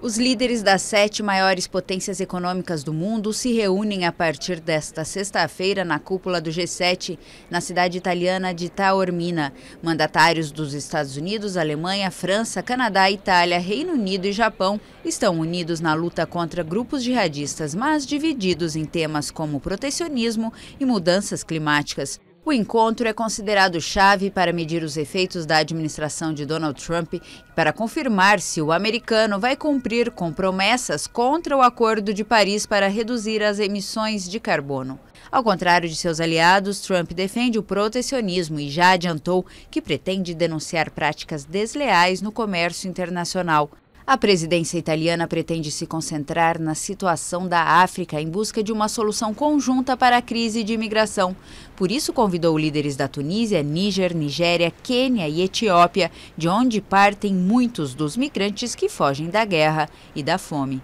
Os líderes das sete maiores potências econômicas do mundo se reúnem a partir desta sexta-feira na cúpula do G7, na cidade italiana de Taormina. Mandatários dos Estados Unidos, Alemanha, França, Canadá, Itália, Reino Unido e Japão estão unidos na luta contra grupos jihadistas, mas divididos em temas como protecionismo e mudanças climáticas. O encontro é considerado chave para medir os efeitos da administração de Donald Trump e para confirmar se o americano vai cumprir com promessas contra o Acordo de Paris para reduzir as emissões de carbono. Ao contrário de seus aliados, Trump defende o protecionismo e já adiantou que pretende denunciar práticas desleais no comércio internacional. A presidência italiana pretende se concentrar na situação da África em busca de uma solução conjunta para a crise de imigração. Por isso, convidou líderes da Tunísia, Níger, Nigéria, Quênia e Etiópia, de onde partem muitos dos migrantes que fogem da guerra e da fome.